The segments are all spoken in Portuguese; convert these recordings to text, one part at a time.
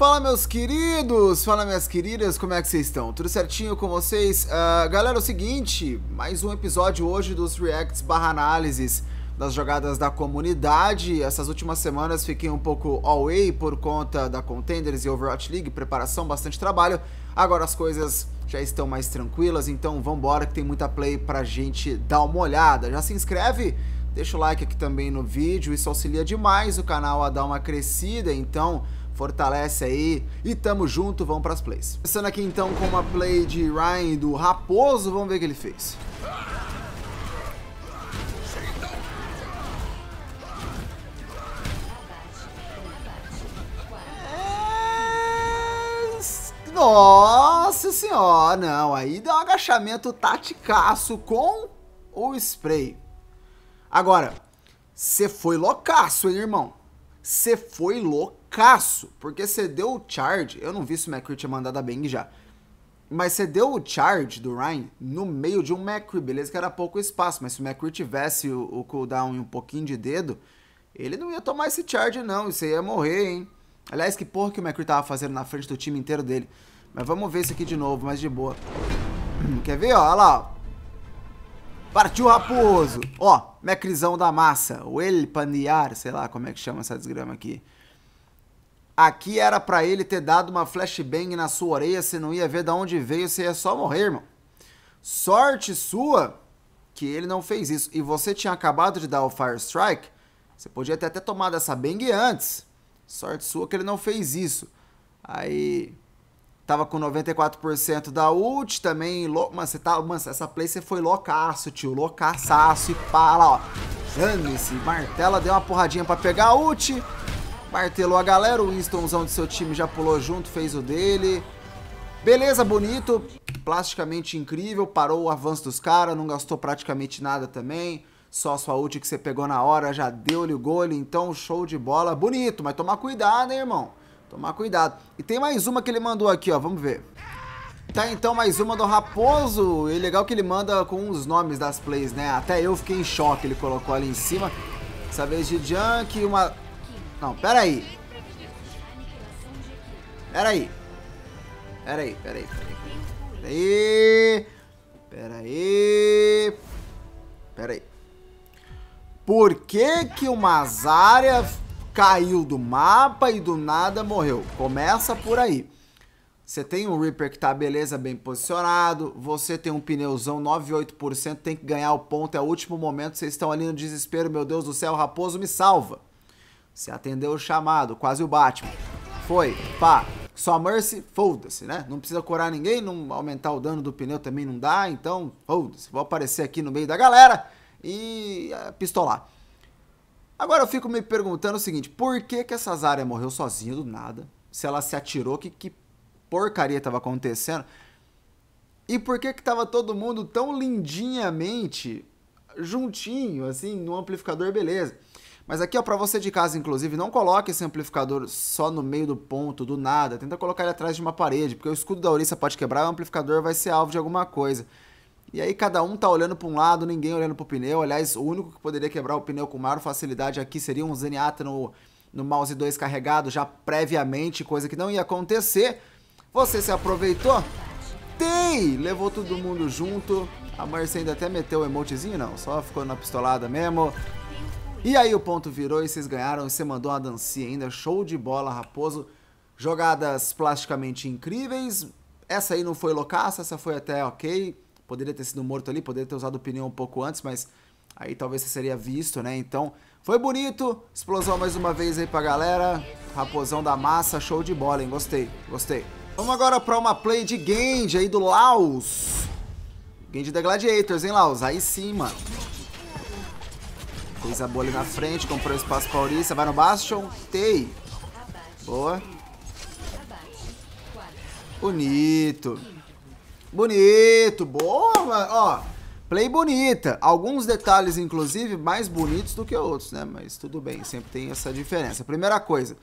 Fala meus queridos, fala minhas queridas, como é que vocês estão? Tudo certinho com vocês? Uh, galera, é o seguinte, mais um episódio hoje dos reacts barra análises das jogadas da comunidade. Essas últimas semanas fiquei um pouco away por conta da Contenders e Overwatch League, preparação, bastante trabalho. Agora as coisas já estão mais tranquilas, então vambora que tem muita play pra gente dar uma olhada. Já se inscreve Deixa o like aqui também no vídeo, isso auxilia demais o canal a dar uma crescida, então fortalece aí e tamo junto, vamos pras plays. Começando aqui então com uma play de Ryan do Raposo, vamos ver o que ele fez. É, nossa senhora, não, aí dá um agachamento taticaço com o spray. Agora, você foi loucaço, hein, irmão? Você foi loucaço. Porque você deu o charge. Eu não vi se o McCree tinha mandado a Bang já. Mas você deu o charge do Ryan no meio de um McCree. Beleza que era pouco espaço. Mas se o McCree tivesse o, o cooldown e um pouquinho de dedo, ele não ia tomar esse charge, não. Isso aí ia morrer, hein? Aliás, que porra que o McCree tava fazendo na frente do time inteiro dele. Mas vamos ver isso aqui de novo, mas de boa. Quer ver, ó? Olha lá, ó. Partiu Raposo. Ó, mecrisão da massa. O El Paniar, sei lá como é que chama essa desgrama aqui. Aqui era para ele ter dado uma flashbang na sua orelha, você não ia ver de onde veio, você ia só morrer, irmão. Sorte sua que ele não fez isso. E você tinha acabado de dar o Fire Strike, você podia ter até tomado essa bang antes. Sorte sua que ele não fez isso. Aí Tava com 94% da ult também. Lo... Mano, você tá. Mano, essa play você foi loucaço, tio. Loucaçaço e pala, ó. Dane-se. Martela deu uma porradinha pra pegar a ult. Martelou a galera. O Winstonzão do seu time já pulou junto, fez o dele. Beleza, bonito. Plasticamente incrível. Parou o avanço dos caras. Não gastou praticamente nada também. Só a sua ult que você pegou na hora. Já deu-lhe o gole. Então, show de bola. Bonito, mas tomar cuidado, hein, irmão. Tomar cuidado. E tem mais uma que ele mandou aqui, ó. Vamos ver. Tá, então, mais uma do Raposo. E legal que ele manda com os nomes das plays, né? Até eu fiquei em choque. Ele colocou ali em cima. Essa vez de Junk, uma... Não, pera aí. Pera aí. Pera aí, pera aí, pera aí. Pera aí. Pera aí. Por que que o Mazaria caiu do mapa e do nada morreu. Começa por aí. Você tem um Reaper que tá beleza, bem posicionado. Você tem um pneuzão 9,8%, tem que ganhar o ponto. É o último momento, vocês estão ali no desespero. Meu Deus do céu, Raposo me salva. Você atendeu o chamado, quase o Batman. Foi, pá. Só Mercy, foda-se, né? Não precisa curar ninguém, não aumentar o dano do pneu também não dá. Então, foda-se. Vou aparecer aqui no meio da galera e é, pistolar. Agora eu fico me perguntando o seguinte, por que que essa Zarya morreu sozinha do nada? Se ela se atirou, que, que porcaria estava acontecendo? E por que que tava todo mundo tão lindinhamente juntinho, assim, no amplificador, beleza. Mas aqui, ó, pra você de casa, inclusive, não coloque esse amplificador só no meio do ponto, do nada. Tenta colocar ele atrás de uma parede, porque o escudo da ouriça pode quebrar e o amplificador vai ser alvo de alguma coisa. E aí cada um tá olhando para um lado, ninguém olhando para o pneu. Aliás, o único que poderia quebrar o pneu com maior facilidade aqui seria um Zenyatta no, no mouse 2 carregado já previamente, coisa que não ia acontecer. Você se aproveitou? Tem! Levou todo mundo junto. A Mercy ainda até meteu o emotezinho, não. Só ficou na pistolada mesmo. E aí o ponto virou e vocês ganharam. E você mandou uma dancinha ainda. Show de bola, Raposo. Jogadas plasticamente incríveis. Essa aí não foi loucaça, essa foi até ok Poderia ter sido morto ali, poderia ter usado o pneu um pouco antes, mas aí talvez você seria visto, né? Então, foi bonito. Explosão mais uma vez aí pra galera. Raposão da massa, show de bola, hein? Gostei, gostei. Vamos agora pra uma play de Genji aí do Laos. Genji da Gladiators, hein, Laos? Aí sim, mano. Fez a boa ali na frente, comprou espaço pra Orissa, Vai no Bastion. Tei. Boa. Bonito. Bonito, boa, mano. Ó, play bonita. Alguns detalhes, inclusive, mais bonitos do que outros, né? Mas tudo bem, sempre tem essa diferença. Primeira coisa,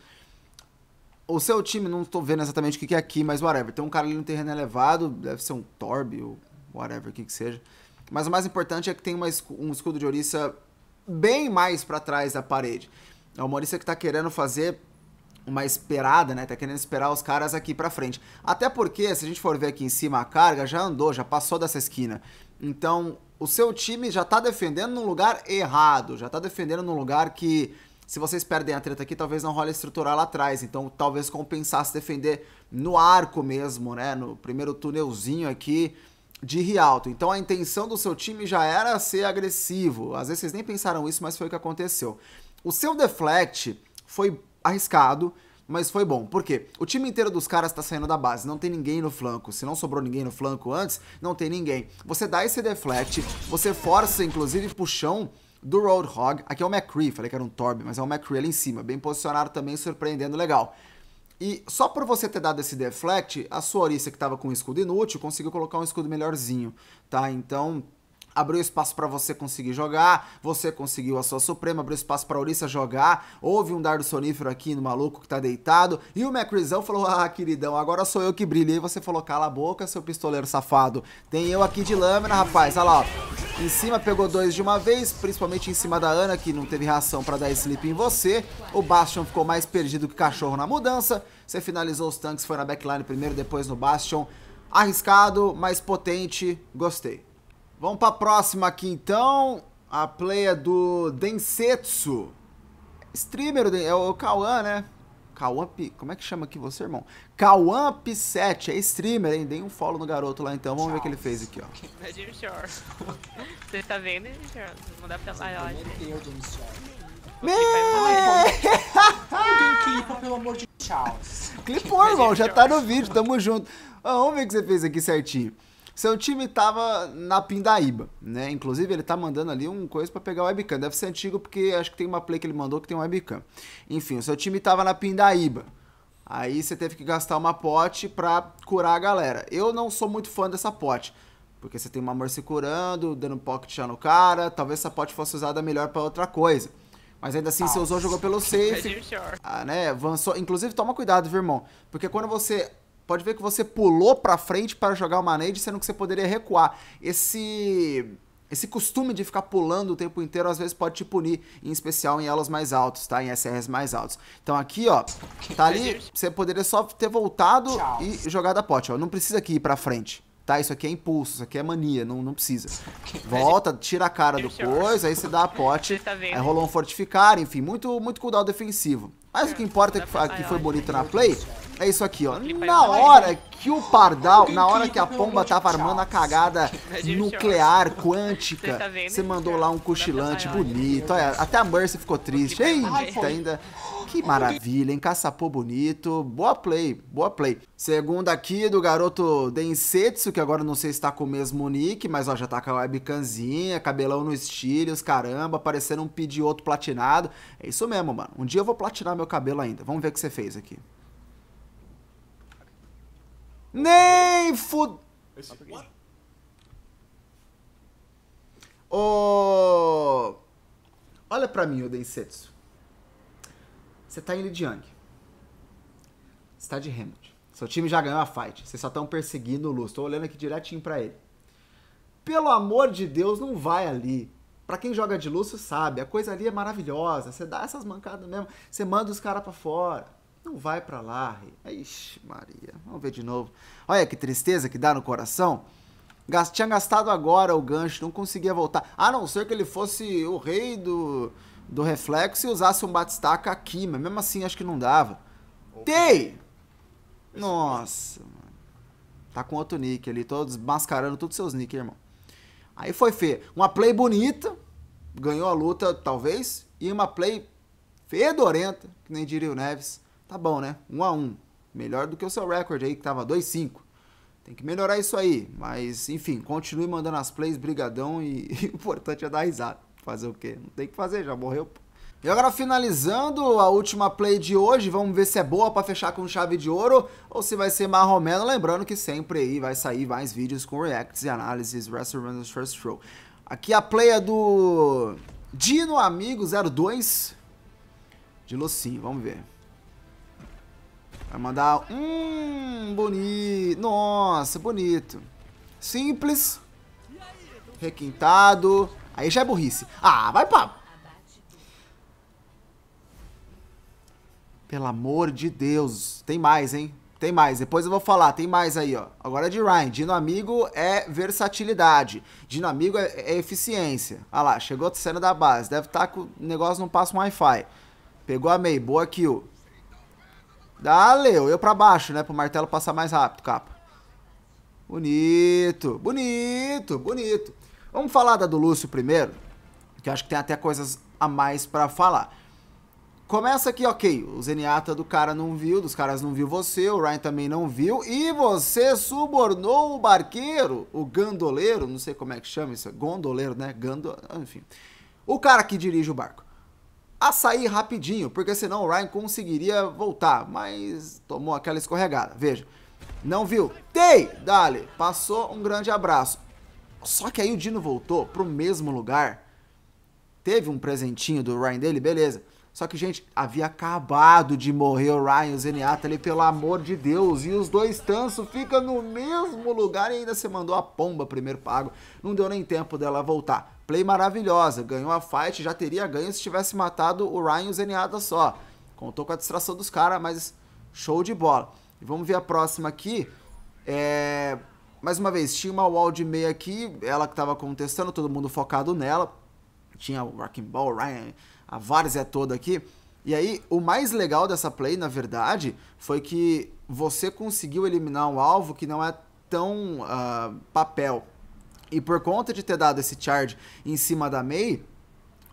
o seu time, não tô vendo exatamente o que é aqui, mas whatever. Tem um cara ali no terreno elevado, deve ser um Torb ou whatever, o que que seja. Mas o mais importante é que tem uma, um escudo de Oriça bem mais para trás da parede. É uma Oriça que tá querendo fazer uma esperada, né? Tá querendo esperar os caras aqui pra frente. Até porque, se a gente for ver aqui em cima a carga, já andou, já passou dessa esquina. Então, o seu time já tá defendendo num lugar errado, já tá defendendo num lugar que se vocês perdem a treta aqui, talvez não role estrutural lá atrás. Então, talvez compensasse defender no arco mesmo, né? No primeiro túnelzinho aqui de Rialto. Então, a intenção do seu time já era ser agressivo. Às vezes, vocês nem pensaram isso, mas foi o que aconteceu. O seu deflect foi arriscado, mas foi bom. Por quê? O time inteiro dos caras tá saindo da base, não tem ninguém no flanco. Se não sobrou ninguém no flanco antes, não tem ninguém. Você dá esse deflect, você força, inclusive, puxão do Roadhog. Aqui é o McCree, falei que era um Torb, mas é o McCree ali em cima. Bem posicionado também, surpreendendo legal. E só por você ter dado esse deflect, a sua Orisa, que estava com um escudo inútil, conseguiu colocar um escudo melhorzinho, tá? Então, abriu espaço para você conseguir jogar, você conseguiu a sua Suprema, abriu espaço para Ulissa jogar, houve um dardo sonífero aqui no maluco que tá deitado, e o Macrizão falou, ah, queridão, agora sou eu que brilhei, você falou, cala a boca, seu pistoleiro safado, tem eu aqui de lâmina, rapaz, olha lá, ó. em cima pegou dois de uma vez, principalmente em cima da Ana, que não teve reação para dar sleep em você, o Bastion ficou mais perdido que cachorro na mudança, você finalizou os tanques, foi na backline primeiro, depois no Bastion, arriscado, mas potente, gostei. Vamos para a próxima aqui então. A Playa do Densetsu. Streamer é o Cauã, né? Cauã, como é que chama aqui você, irmão? Cauã P7, é streamer, hein? Dei um follow no garoto lá então, vamos ver o que ele fez aqui, ó. Você tá vendo, Vou mandar pra lá, eu acho. Alguém clipa, pelo amor de Charles. Clipou, irmão, já tá no vídeo, tamo junto. vamos ver o que você fez aqui certinho. Seu time tava na pindaíba, né? Inclusive, ele tá mandando ali um coisa para pegar o webcam. Deve ser antigo, porque acho que tem uma play que ele mandou que tem um webcam. Enfim, o seu time tava na pindaíba. Aí você teve que gastar uma pote pra curar a galera. Eu não sou muito fã dessa pote. Porque você tem uma Mercy curando, dando pocket já no cara. Talvez essa pote fosse usada melhor para outra coisa. Mas ainda assim, Nossa. você ah, usou, jogou pelo safe. ah, né? Avançou. Inclusive, toma cuidado, viu, irmão? Porque quando você Pode ver que você pulou para frente para jogar uma nade, sendo que você poderia recuar. Esse esse costume de ficar pulando o tempo inteiro às vezes pode te punir, em especial em elos mais altos, tá? Em SRs mais altos. Então aqui, ó, tá ali, você poderia só ter voltado e jogado a pote, ó. Não precisa aqui ir pra frente, tá? Isso aqui é impulso, isso aqui é mania, não, não precisa. Volta, tira a cara do coisa, aí você dá a pote, tá aí rolou um fortificar, enfim, muito, muito cooldown defensivo. Mas o que importa é que foi bonito na play é isso aqui, ó. Na hora né? que o pardal, na hora que a pomba tava armando a cagada nuclear, tá quântica, você mandou lá um tá cochilante bonito. Olha, até a Mercy ficou triste. Eita, ainda. Que maravilha, hein? Caçapô bonito. Boa play, boa play. Segunda aqui do garoto Densetsu, que agora não sei se tá com o mesmo nick, mas ó, já tá com a webcanzinha, cabelão no cílios, caramba, parecendo um pedioto platinado. É isso mesmo, mano. Um dia eu vou platinar meu cabelo ainda. Vamos ver o que você fez aqui. Nem fud... Oh, olha pra mim, Odensetsu. Você tá em Lidiang. Você tá de Hamilton. Seu time já ganhou a fight. Vocês só estão perseguindo o Luz. Tô olhando aqui direitinho para ele. Pelo amor de Deus, não vai ali. Pra quem joga de Lúcio sabe, a coisa ali é maravilhosa. Você dá essas mancadas mesmo. Você manda os caras pra fora. Não vai para lá. Ixi, Maria. Vamos ver de novo. Olha que tristeza que dá no coração. Gast... Tinha gastado agora o gancho, não conseguia voltar. A não ser que ele fosse o rei do, do reflexo e usasse um batistaca aqui, mas mesmo assim acho que não dava. Tei! Nossa, mano. Tá com outro nick ali, todos mascarando todos seus nick, irmão. Aí foi feio. Uma play bonita, ganhou a luta, talvez, e uma play fedorenta, que nem diria o Neves. Tá bom, né? 1 a 1 Melhor do que o seu recorde aí, que tava 2-5. Tem que melhorar isso aí. Mas, enfim, continue mandando as plays, brigadão. E, o importante é dar risada. Fazer o quê? Não tem que fazer, já morreu. E agora finalizando a última play de hoje, vamos ver se é boa para fechar com chave de ouro ou se vai ser marromeno, lembrando que sempre aí vai sair mais vídeos com reacts e análises WrestleMania First Show. Aqui a play é do Dino Amigo 02 de Locinho, vamos ver. Vai mandar... um bonito. Nossa, bonito. Simples. Requintado. Aí já é burrice. Ah, vai pra... Pelo amor de Deus. Tem mais, hein? Tem mais. Depois eu vou falar. Tem mais aí, ó. Agora é de Ryan. Dino Amigo é versatilidade. Dino Amigo é, é eficiência. Ah lá, chegou a cena da base. Deve estar tá com o negócio não passa um Wi-Fi. Pegou a meio. Boa kill. Valeu. Ah, eu pra baixo, né? Pro martelo passar mais rápido, capa. Bonito, bonito, bonito. Vamos falar da do Lúcio primeiro, que eu acho que tem até coisas a mais para falar. Começa aqui, ok, o Zenyatta do cara não viu, dos caras não viu você, o Ryan também não viu, e você subornou o barqueiro, o gandoleiro, não sei como é que chama isso, é gondoleiro, né, Gando... enfim. O cara que dirige o barco a sair rapidinho, porque senão o Ryan conseguiria voltar, mas tomou aquela escorregada. Veja, não viu. Tei! Dali, passou um grande abraço. Só que aí o Dino voltou pro mesmo lugar. Teve um presentinho do Ryan dele, beleza. Só que, gente, havia acabado de morrer o Ryan, o Zenyatta ali, pelo amor de Deus. E os dois tanso ficam no mesmo lugar e ainda se mandou a pomba primeiro pago. Não deu nem tempo dela voltar. Play maravilhosa, ganhou a fight, já teria ganho se tivesse matado o Ryan e o Zenyatta só. Contou com a distração dos caras, mas show de bola. E vamos ver a próxima aqui. É... Mais uma vez, tinha uma wall de meia aqui, ela que estava contestando, todo mundo focado nela. Tinha o Rockin' Ball, Ryan, a várzea toda aqui. E aí, o mais legal dessa play, na verdade, foi que você conseguiu eliminar um alvo que não é tão uh, papel, e por conta de ter dado esse charge em cima da MEI,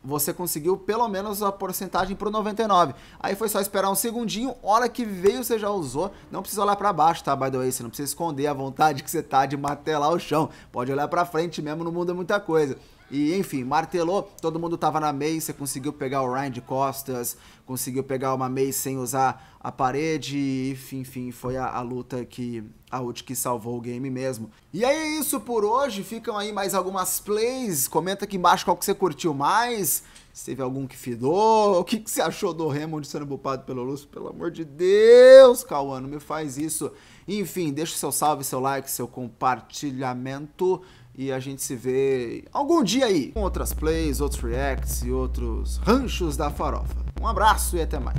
você conseguiu pelo menos a porcentagem para o 99. Aí foi só esperar um segundinho, hora que veio você já usou. Não precisa olhar para baixo, tá? By the way, você não precisa esconder a vontade que você tá de matelar o chão. Pode olhar para frente mesmo, não muda é muita coisa. E enfim, martelou, todo mundo tava na mesa, conseguiu pegar o Ryan de costas, conseguiu pegar uma Mace sem usar a parede, enfim, enfim foi a, a, luta que a ult que salvou o game mesmo. E aí é isso por hoje, ficam aí mais algumas plays, comenta aqui embaixo qual que você curtiu mais, se teve algum que fidou, o que, que você achou do Raymond sendo bupado pelo Lúcio, pelo amor de Deus, Cauã, não me faz isso. Enfim, deixa o seu salve, seu like, seu compartilhamento, e a gente se vê algum dia aí com outras plays, outros reacts e outros ranchos da farofa. Um abraço e até mais.